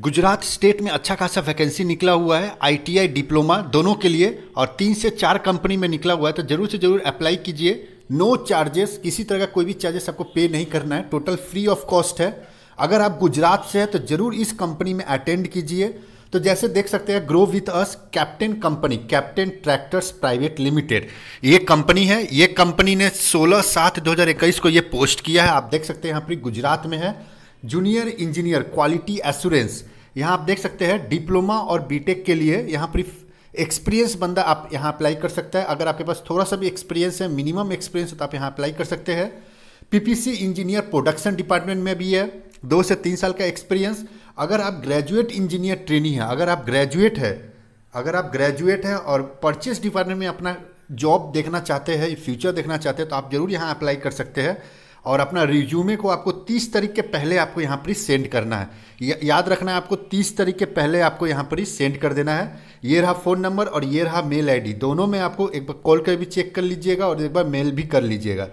Gujarat state में अच्छा खासा वैकेंसी निकला हुआ है आईटीआई डिप्लोमा दोनों के लिए और तीन से चार कंपनी में निकला हुआ है तो जरूर से जरूर अप्लाई कीजिए नो चार्जेस किसी तरह का कोई भी चार्जेस आपको पे नहीं करना है टोटल फ्री ऑफ कॉस्ट है अगर आप गुजरात से हैं तो जरूर इस कंपनी में अटेंड कीजिए तो जैसे देख सकते हैं grow with us captain company captain tractors private limited ये कंपनी है ये कंपनी ने 16 सात 2021 को ये पोस्ट किया है आप देख सकते हैं यहाँ पर गुजरात में है जूनियर इंजीनियर क्वालिटी एश्योरेंस यहाँ आप देख सकते हैं डिप्लोमा और बीटेक के लिए यहाँ पर एक्सपीरियंस बंदा आप यहाँ अप्लाई कर सकता है अगर आपके पास थोड़ा सा भी एक्सपीरियंस है मिनिमम एक्सपीरियंस है तो आप यहाँ अप्लाई कर सकते हैं पीपीसी इंजीनियर प्रोडक्शन डिपार्टमेंट में भी है दो से तीन साल का एक्सपीरियंस अगर आप ग्रेजुएट इंजीनियर ट्रेनी है अगर आप ग्रेजुएट है अगर आप ग्रेजुएट है और परचेस डिपार्टमेंट में अपना जॉब देखना चाहते हैं फ्यूचर देखना चाहते हैं तो आप जरूर यहाँ अप्लाई कर सकते हैं और अपना रिज्यूमे को आपको 30 तारीख के पहले आपको यहाँ पर सेंड करना है याद रखना है आपको 30 तारीख के पहले आपको यहाँ पर ही सेंड कर देना है ये रहा फ़ोन नंबर और ये रहा मेल आईडी दोनों में आपको एक बार कॉल कर भी चेक कर लीजिएगा और एक बार मेल भी कर लीजिएगा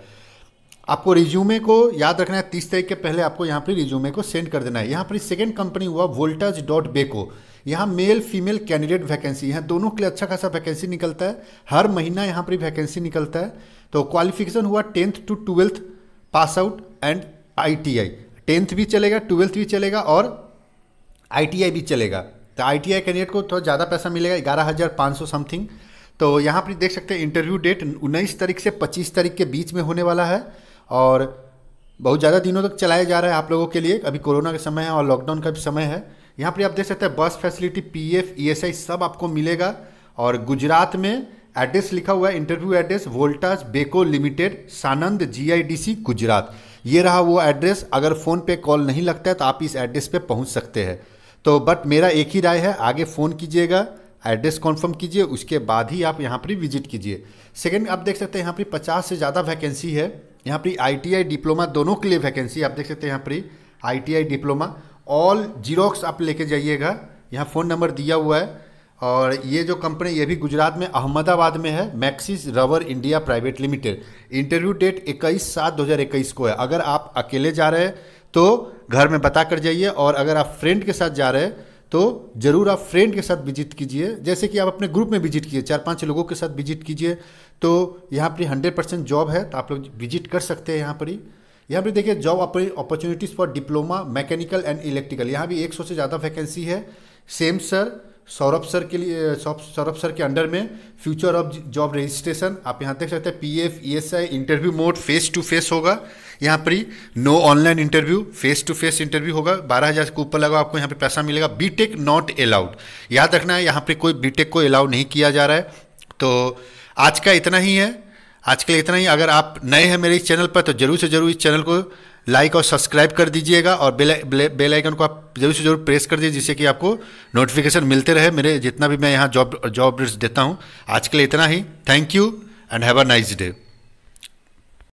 आपको रिज्यूमे को याद रखना है तीस तारीख के पहले आपको यहाँ पर रिज्यूमे को सेंड कर देना है यहाँ पर सेकेंड कंपनी हुआ वोल्टाज डॉट बेको यहाँ मेल फीमेल कैंडिडेट वैकेंसी है दोनों के लिए अच्छा खासा वैकेंसी निकलता है हर महीना यहाँ पर वैकेंसी निकलता है तो क्वालिफिकेशन हुआ tenth to twelfth pass out and ITI tenth भी चलेगा ट्वेल्थ भी चलेगा और आईटीआई भी चलेगा तो आईटीआई कैंडिडेट को थोड़ा तो ज़्यादा पैसा मिलेगा ग्यारह हज़ार पाँच सौ समथिंग तो यहाँ पर देख सकते हैं इंटरव्यू डेट उन्नीस तारीख से पच्चीस तारीख के बीच में होने वाला है और बहुत ज़्यादा दिनों तक चलाया जा रहा है आप लोगों के लिए अभी कोरोना का समय है और लॉकडाउन का भी समय है यहाँ पर आप देख सकते हैं बस फैसिलिटी पी एफ सब आपको मिलेगा और गुजरात में एड्रेस लिखा हुआ है interview address Voltas Beko limited Sanand GIDC Gujarat ये रहा वो एड्रेस अगर फ़ोन पे कॉल नहीं लगता है तो आप इस एड्रेस पे पहुंच सकते हैं तो बट मेरा एक ही राय है आगे फ़ोन कीजिएगा एड्रेस कॉन्फर्म कीजिए उसके बाद ही आप यहाँ पर विजिट कीजिए सेकेंड आप देख सकते हैं यहाँ पर पचास से ज़्यादा वैकेंसी है यहाँ पर आई डिप्लोमा दोनों के लिए वैकेंसी आप देख सकते हैं यहाँ पर आई डिप्लोमा ऑल जीरोक्स आप लेके जाइएगा यहाँ फ़ोन नंबर दिया हुआ है और ये जो कंपनी ये भी गुजरात में अहमदाबाद में है Maxxis rubber India private limited interview date 21 सात 2021 को है अगर आप अकेले जा रहे हैं तो घर में बता कर जाइए और अगर आप फ्रेंड के साथ जा रहे हैं तो ज़रूर आप फ्रेंड के साथ विजिट कीजिए जैसे कि आप अपने ग्रुप में विजिट कीजिए चार पाँच लोगों के साथ विजिट कीजिए तो यहाँ पर हंड्रेड परसेंट जॉब है तो आप लोग विजिट कर सकते हैं यहाँ पर ही यहाँ पर देखिए job opportunities for diploma mechanical and electrical यहाँ भी एक से ज़्यादा वैकेंसी है सेम सर सौरभ सर के लिए सौरभ सर के अंडर में फ्यूचर ऑफ जॉब रजिस्ट्रेशन आप यहाँ देख सकते हैं P F E S I interview mode face to face होगा यहाँ पर ही no online interview face to face interview होगा बारह हज़ार के ऊपर लगा आपको यहाँ पे पैसा मिलेगा बीटेक नॉट अलाउड याद रखना है यहाँ पर कोई टेक को अलाउ नहीं किया जा रहा है तो आज का इतना ही है आज के लिए इतना ही अगर आप नए हैं मेरे इस चैनल पर तो ज़रूर से ज़रूर इस चैनल को लाइक और सब्सक्राइब कर दीजिएगा और बेल बेल आइकन को आप जरूर से जरूर प्रेस कर दीजिए जिससे कि आपको नोटिफिकेशन मिलते रहे मेरे जितना भी मैं यहाँ जॉब जॉब अपडेट्स देता हूँ आज के लिए इतना ही thank you and have a nice day